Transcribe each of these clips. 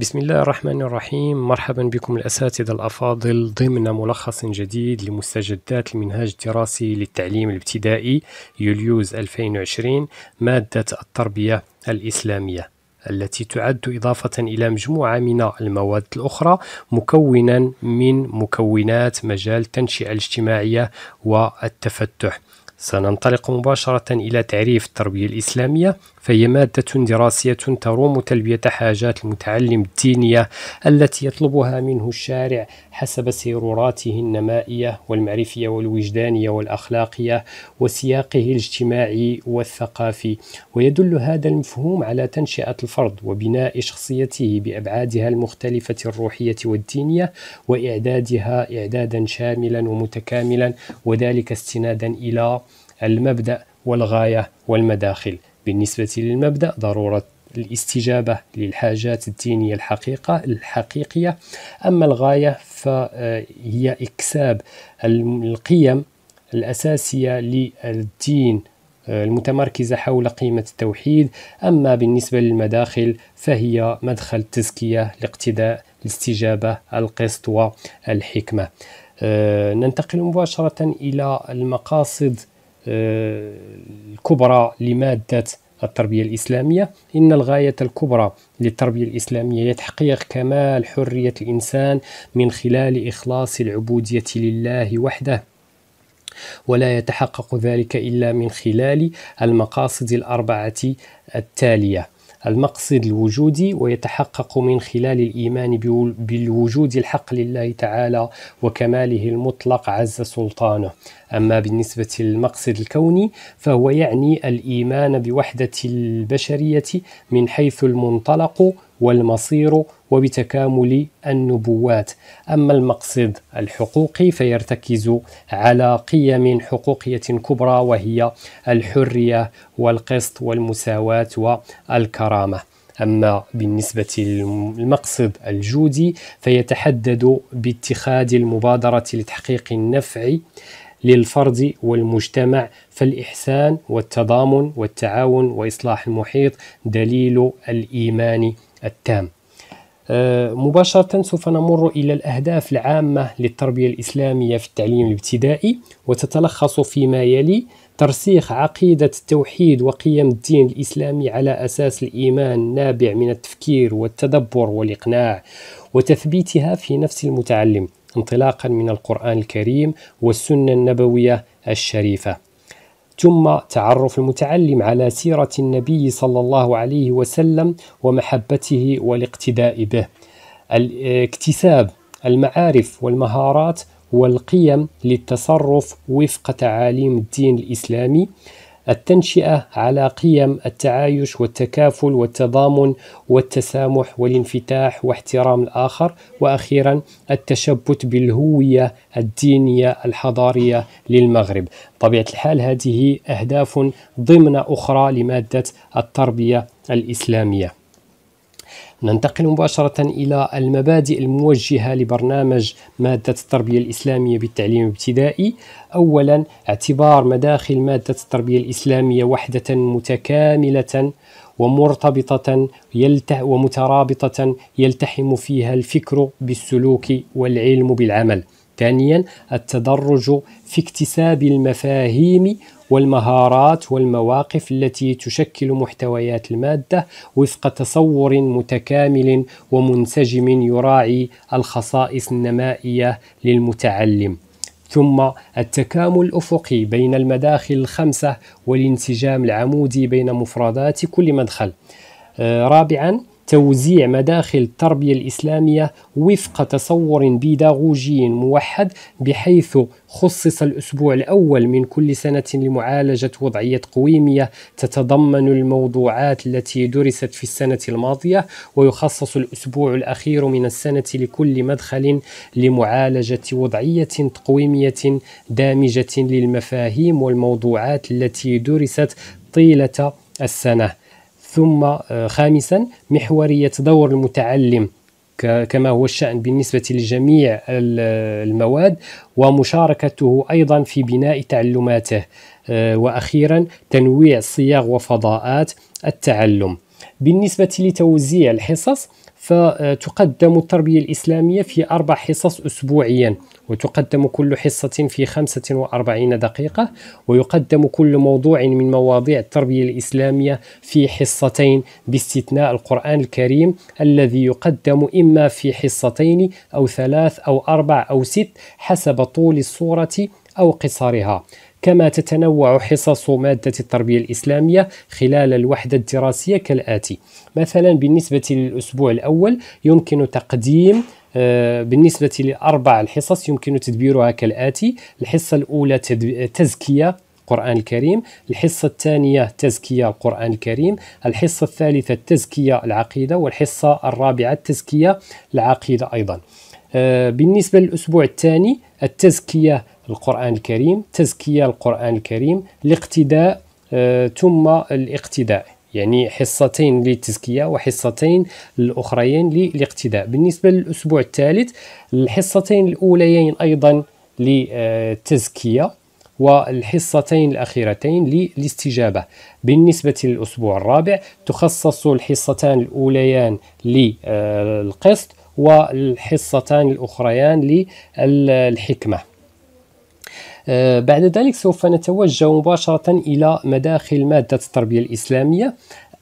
بسم الله الرحمن الرحيم مرحبا بكم الأساتذة الأفاضل ضمن ملخص جديد لمستجدات المنهاج الدراسي للتعليم الابتدائي يوليوز 2020 مادة التربية الإسلامية التي تعد إضافة إلى مجموعة من المواد الأخرى مكونا من مكونات مجال التنشئة الاجتماعية والتفتح سننطلق مباشرة إلى تعريف التربية الإسلامية فهي مادة دراسية تروم تلبية حاجات المتعلم الدينية التي يطلبها منه الشارع حسب سيروراته النمائية والمعرفية والوجدانية والأخلاقية وسياقه الاجتماعي والثقافي ويدل هذا المفهوم على تنشئة الفرد وبناء شخصيته بأبعادها المختلفة الروحية والدينية وإعدادها إعدادا شاملا ومتكاملا وذلك استنادا إلى المبدأ والغاية والمداخل بالنسبة للمبدأ ضرورة الاستجابة للحاجات الدينية الحقيقة الحقيقية أما الغاية فهي إكساب القيم الأساسية للدين آه، المتمركزة حول قيمة التوحيد أما بالنسبة للمداخل فهي مدخل التزكية الاقتداء الاستجابة القسط والحكمة آه، ننتقل مباشرة إلى المقاصد الكبرى لمادة التربية الإسلامية إن الغاية الكبرى للتربية الإسلامية هي تحقيق كمال حرية الإنسان من خلال إخلاص العبودية لله وحده ولا يتحقق ذلك إلا من خلال المقاصد الأربعة التالية المقصد الوجودي ويتحقق من خلال الإيمان بالوجود الحق لله تعالى وكماله المطلق عز سلطانه أما بالنسبة للمقصد الكوني فهو يعني الإيمان بوحدة البشرية من حيث المنطلق والمصير وبتكامل النبوات أما المقصد الحقوقي فيرتكز على قيم حقوقية كبرى وهي الحرية والقسط والمساواة والكرامة أما بالنسبة للمقصد الجودي فيتحدد باتخاذ المبادرة لتحقيق النفع للفرد والمجتمع فالإحسان والتضامن والتعاون وإصلاح المحيط دليل الإيمان التام مباشرة سوف نمر إلى الأهداف العامة للتربية الإسلامية في التعليم الابتدائي وتتلخص فيما يلي ترسيخ عقيدة التوحيد وقيم الدين الإسلامي على أساس الإيمان النابع من التفكير والتدبر والإقناع وتثبيتها في نفس المتعلم انطلاقا من القرآن الكريم والسنة النبوية الشريفة ثم تعرف المتعلم على سيرة النبي صلى الله عليه وسلم ومحبته والاقتداء به الاكتساب المعارف والمهارات والقيم للتصرف وفق تعاليم الدين الإسلامي التنشئة على قيم التعايش والتكافل والتضامن والتسامح والانفتاح واحترام الآخر وأخيرا التشبت بالهوية الدينية الحضارية للمغرب طبيعة الحال هذه أهداف ضمن أخرى لمادة التربية الإسلامية ننتقل مباشرة إلى المبادئ الموجهة لبرنامج مادة التربية الإسلامية بالتعليم الابتدائي أولا اعتبار مداخل مادة التربية الإسلامية وحدة متكاملة ومرتبطة يلتح ومترابطة يلتحم فيها الفكر بالسلوك والعلم بالعمل ثانيا التدرج في اكتساب المفاهيم والمهارات والمواقف التي تشكل محتويات المادة وفق تصور متكامل ومنسجم يراعي الخصائص النمائية للمتعلم ثم التكامل الأفقي بين المداخل الخمسة والانسجام العمودي بين مفردات كل مدخل آه، رابعا توزيع مداخل التربية الإسلامية وفق تصور بيداغوجي موحد بحيث خصص الأسبوع الأول من كل سنة لمعالجة وضعية تقويمية تتضمن الموضوعات التي درست في السنة الماضية ويخصص الأسبوع الأخير من السنة لكل مدخل لمعالجة وضعية تقويمية دامجة للمفاهيم والموضوعات التي درست طيلة السنة ثم آه، خامسا محورية دور المتعلم كما هو الشأن بالنسبة لجميع المواد ومشاركته أيضا في بناء تعلماته آه، وأخيرا تنويع صياغ وفضاءات التعلم بالنسبة لتوزيع الحصص فتقدم التربية الإسلامية في أربع حصص أسبوعيا وتقدم كل حصة في 45 دقيقة ويقدم كل موضوع من مواضيع التربية الإسلامية في حصتين باستثناء القرآن الكريم الذي يقدم إما في حصتين أو ثلاث أو أربع أو ست حسب طول الصورة أو قصارها كما تتنوع حصص مادة التربية الإسلامية خلال الوحدة الدراسية كالآتي مثلا بالنسبة للأسبوع الأول يمكن تقديم آه، بالنسبة لأربع الحصص يمكن تدبيرها كالآتي الحصة الأولى تزكية القرآن الكريم الحصة الثانية تزكية القرآن الكريم الحصة الثالثة تزكية العقيدة والحصة الرابعة تزكية العقيدة أيضا آه، بالنسبة للأسبوع الثاني التزكية القرآن الكريم تزكية القرآن الكريم الاقتداء آه، ثم الاقتداء يعني حصتين للتزكية وحصتين الأخريين للاقتداء بالنسبة للأسبوع الثالث الحصتين الأوليين أيضا للتزكية والحصتين الأخيرتين للاستجابة بالنسبة للأسبوع الرابع تخصص الحصتان الأوليان للقسط آه، والحصتان الأخريان للحكمة آه، بعد ذلك سوف نتوجه مباشرة إلى مداخل مادة التربية الإسلامية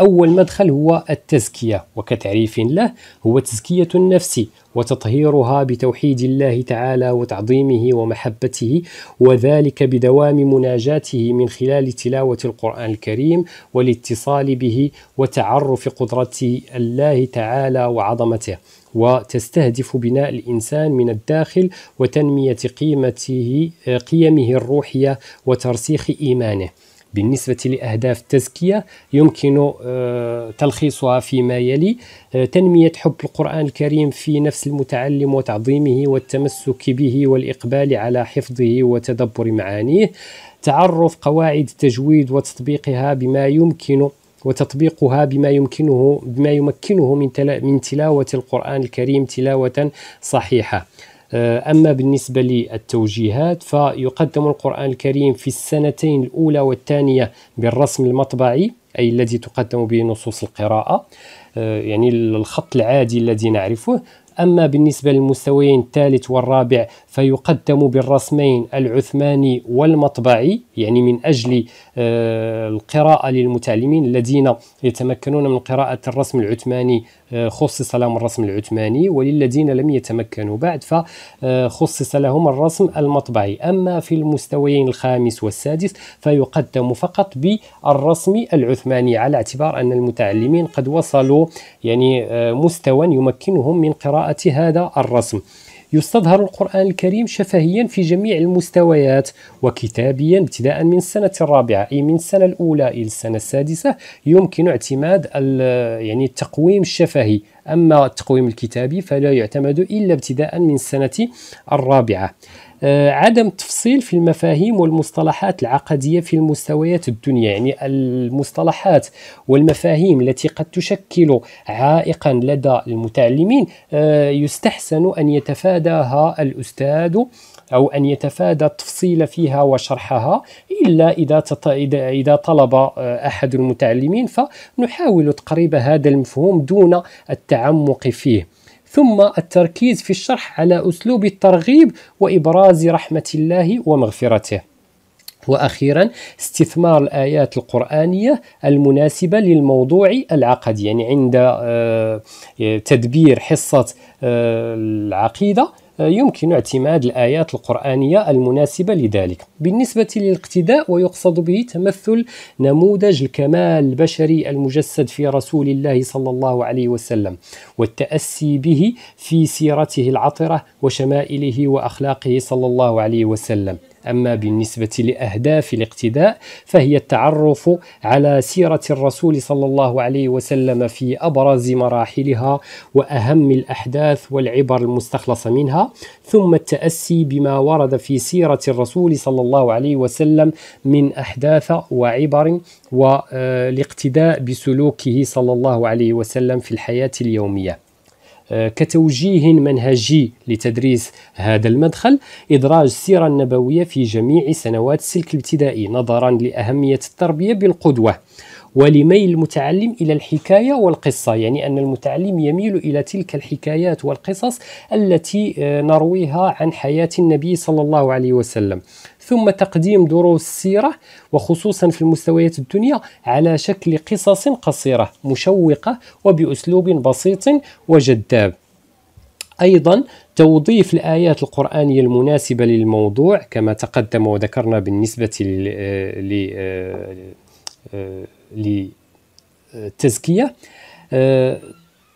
أول مدخل هو التزكية وكتعريف له هو تزكية النفس وتطهيرها بتوحيد الله تعالى وتعظيمه ومحبته وذلك بدوام مناجاته من خلال تلاوة القرآن الكريم والاتصال به وتعرف قدرة الله تعالى وعظمته وتستهدف بناء الإنسان من الداخل وتنمية قيمته قيمه الروحية وترسيخ إيمانه بالنسبة لأهداف التزكية يمكن آه، تلخيصها فيما يلي آه، تنمية حب القرآن الكريم في نفس المتعلم وتعظيمه والتمسك به والإقبال على حفظه وتدبر معانيه تعرف قواعد التجويد وتطبيقها بما يمكن وتطبيقها بما يمكنه بما يمكنه من من تلاوة القرآن الكريم تلاوة صحيحة آه، أما بالنسبة للتوجيهات فيقدم القرآن الكريم في السنتين الأولى والثانية بالرسم المطبعي أي الذي تقدم به نصوص القراءة آه، يعني الخط العادي الذي نعرفه أما بالنسبة للمستويين الثالث والرابع فيقدم بالرسمين العثماني والمطبعي يعني من أجل آه، القراءة للمتعلمين الذين يتمكنون من قراءة الرسم العثماني آه، خصص لهم الرسم العثماني وللذين لم يتمكنوا بعد فخصص آه، لهم الرسم المطبعي أما في المستويين الخامس والسادس فيقدم فقط بالرسم العثماني على اعتبار أن المتعلمين قد وصلوا يعني مستوى يمكنهم من قراءة هذا الرسم يستظهر القرآن الكريم شفهيا في جميع المستويات وكتابيا ابتداء من السنة الرابعة أي من السنة الأولى إلى السنة السادسة يمكن اعتماد يعني التقويم الشفهي أما التقويم الكتابي فلا يعتمد إلا ابتداء من السنة الرابعة آه، عدم التفصيل في المفاهيم والمصطلحات العقديه في المستويات الدنيا يعني المصطلحات والمفاهيم التي قد تشكل عائقا لدى المتعلمين آه، يستحسن ان يتفاداها الاستاذ أو أن يتفادى التفصيل فيها وشرحها إلا إذا إذا طلب آه، أحد المتعلمين فنحاول تقريب هذا المفهوم دون التعمق فيه ثم التركيز في الشرح على أسلوب الترغيب وإبراز رحمة الله ومغفرته واخيرا استثمار الايات القرانيه المناسبه للموضوع العقدي يعني عند آه، تدبير حصه آه، العقيده يمكن اعتماد الآيات القرآنية المناسبة لذلك بالنسبة للاقتداء ويقصد به تمثل نموذج الكمال البشري المجسد في رسول الله صلى الله عليه وسلم والتأسي به في سيرته العطرة وشمائله وأخلاقه صلى الله عليه وسلم أما بالنسبة لأهداف الاقتداء فهي التعرف على سيرة الرسول صلى الله عليه وسلم في أبرز مراحلها وأهم الأحداث والعبر المستخلصة منها ثم التأسي بما ورد في سيرة الرسول صلى الله عليه وسلم من أحداث وعبر والاقتداء آه، بسلوكه صلى الله عليه وسلم في الحياة اليومية كتوجيه منهجي لتدريس هذا المدخل إدراج السيرة النبوية في جميع سنوات السلك الابتدائي نظرا لأهمية التربية بالقدوة ولميل المتعلم إلى الحكاية والقصة يعني أن المتعلم يميل إلى تلك الحكايات والقصص التي آه، نرويها عن حياة النبي صلى الله عليه وسلم ثم تقديم دروس السيرة وخصوصا في المستويات الدنيا على شكل قصص قصيرة مشوقة وبأسلوب بسيط وجذاب أيضا توظيف الآيات القرآنية المناسبة للموضوع كما تقدم وذكرنا بالنسبة للتزكية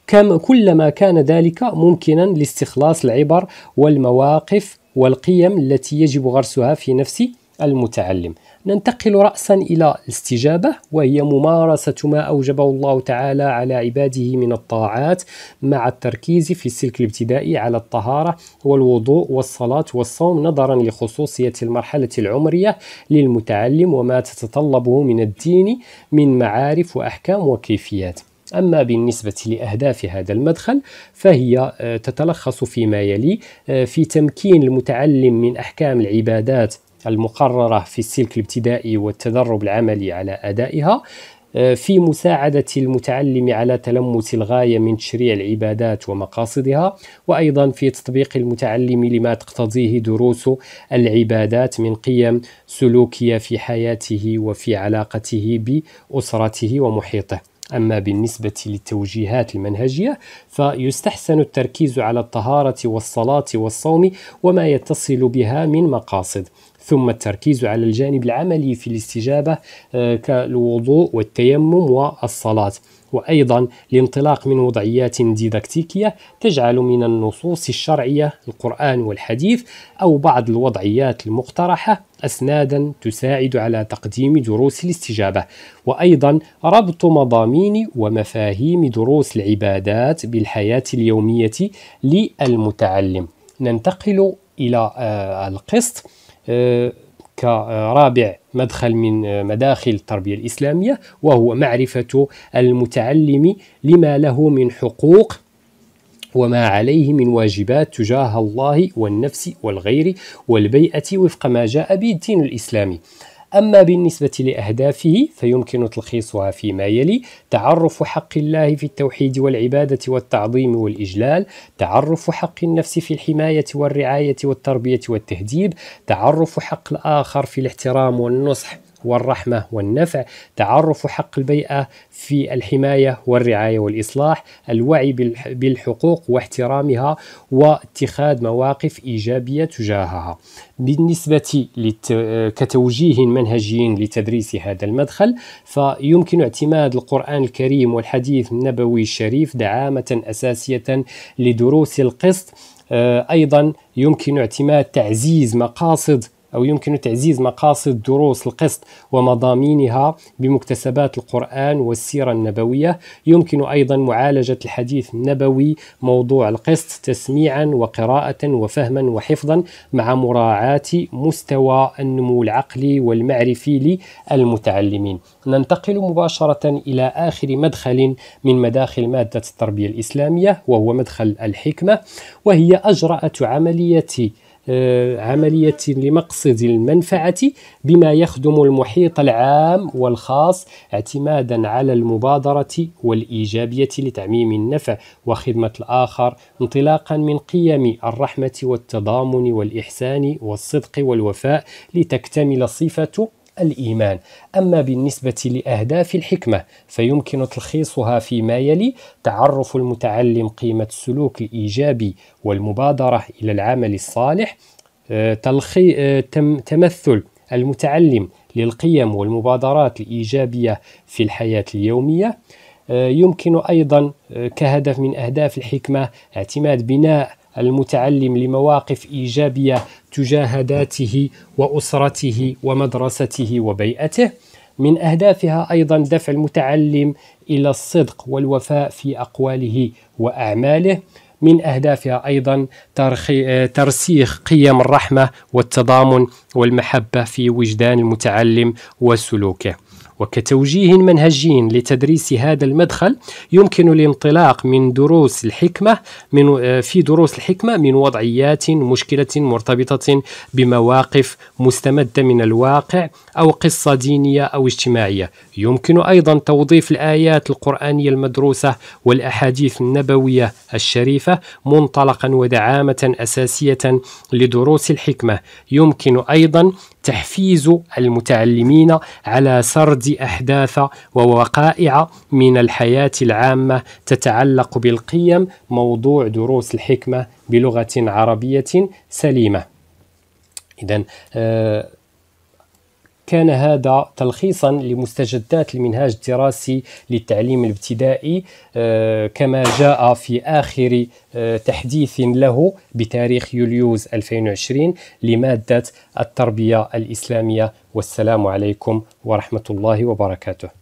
كم كلما كان ذلك ممكنا لاستخلاص العبر والمواقف والقيم التي يجب غرسها في نفس المتعلم ننتقل رأسا إلى الاستجابة وهي ممارسة ما أوجبه الله تعالى على عباده من الطاعات مع التركيز في السلك الابتدائي على الطهارة والوضوء والصلاة والصوم نظرا لخصوصية المرحلة العمرية للمتعلم وما تتطلبه من الدين من معارف وأحكام وكيفيات أما بالنسبة لأهداف هذا المدخل فهي آه، تتلخص فيما يلي آه، في تمكين المتعلم من أحكام العبادات المقررة في السلك الابتدائي والتدرب العملي على أدائها آه، في مساعدة المتعلم على تلمس الغاية من تشريع العبادات ومقاصدها وأيضا في تطبيق المتعلم لما تقتضيه دروس العبادات من قيم سلوكية في حياته وفي علاقته بأسرته ومحيطه أما بالنسبة للتوجيهات المنهجية فيستحسن التركيز على الطهارة والصلاة والصوم وما يتصل بها من مقاصد ثم التركيز على الجانب العملي في الاستجابة آه، كالوضوء والتيمم والصلاة وأيضا الانطلاق من وضعيات ديداكتيكية تجعل من النصوص الشرعية القرآن والحديث أو بعض الوضعيات المقترحة أسنادا تساعد على تقديم دروس الاستجابة وأيضا ربط مضامين ومفاهيم دروس العبادات بالحياة اليومية للمتعلم ننتقل إلى آه، القسط آه، كرابع مدخل من آه، مداخل التربية الإسلامية وهو معرفة المتعلم لما له من حقوق وما عليه من واجبات تجاه الله والنفس والغير والبيئة وفق ما جاء به الدين الإسلامي أما بالنسبة لأهدافه فيمكن تلخيصها فيما يلي تعرف حق الله في التوحيد والعبادة والتعظيم والإجلال تعرف حق النفس في الحماية والرعاية والتربية والتهذيب تعرف حق الآخر في الاحترام والنصح والرحمة والنفع تعرف حق البيئة في الحماية والرعاية والإصلاح الوعي بالحقوق واحترامها واتخاذ مواقف إيجابية تجاهها بالنسبة كتوجيه منهجي لتدريس هذا المدخل فيمكن اعتماد القرآن الكريم والحديث النبوي الشريف دعامة أساسية لدروس القسط آه، أيضا يمكن اعتماد تعزيز مقاصد أو يمكن تعزيز مقاصد دروس القسط ومضامينها بمكتسبات القرآن والسيرة النبوية يمكن أيضا معالجة الحديث النبوي موضوع القسط تسميعا وقراءة وفهما وحفظا مع مراعاة مستوى النمو العقلي والمعرفي للمتعلمين ننتقل مباشرة إلى آخر مدخل من مداخل مادة التربية الإسلامية وهو مدخل الحكمة وهي أجرأة عملية آه، عملية لمقصد المنفعة بما يخدم المحيط العام والخاص اعتمادا على المبادرة والإيجابية لتعميم النفع وخدمة الآخر انطلاقا من قيم الرحمة والتضامن والإحسان والصدق والوفاء لتكتمل صفة الإيمان أما بالنسبة لأهداف الحكمة فيمكن تلخيصها فيما يلي تعرف المتعلم قيمة السلوك الإيجابي والمبادرة إلى العمل الصالح آه، تلخي... آه، تم... تمثل المتعلم للقيم والمبادرات الإيجابية في الحياة اليومية آه، يمكن أيضا كهدف من أهداف الحكمة اعتماد بناء المتعلم لمواقف إيجابية تجاه ذاته وأسرته ومدرسته وبيئته من أهدافها أيضا دفع المتعلم إلى الصدق والوفاء في أقواله وأعماله من أهدافها أيضا ترسيخ قيم الرحمة والتضامن والمحبة في وجدان المتعلم وسلوكه وكتوجيه منهجي لتدريس هذا المدخل يمكن الانطلاق من دروس الحكمة من آه، في دروس الحكمة من وضعيات مشكلة مرتبطة بمواقف مستمدة من الواقع أو قصة دينية أو اجتماعية يمكن أيضا توظيف الآيات القرآنية المدروسة والأحاديث النبوية الشريفة منطلقا ودعامة أساسية لدروس الحكمة يمكن أيضا تحفيز المتعلمين على سرد أحداث ووقائع من الحياة العامة تتعلق بالقيم موضوع دروس الحكمة بلغة عربية سليمة إذا آه، كان هذا تلخيصا لمستجدات المنهاج الدراسي للتعليم الابتدائي آه، كما جاء في آخر آه، تحديث له بتاريخ يوليوز 2020 لمادة التربية الإسلامية والسلام عليكم ورحمة الله وبركاته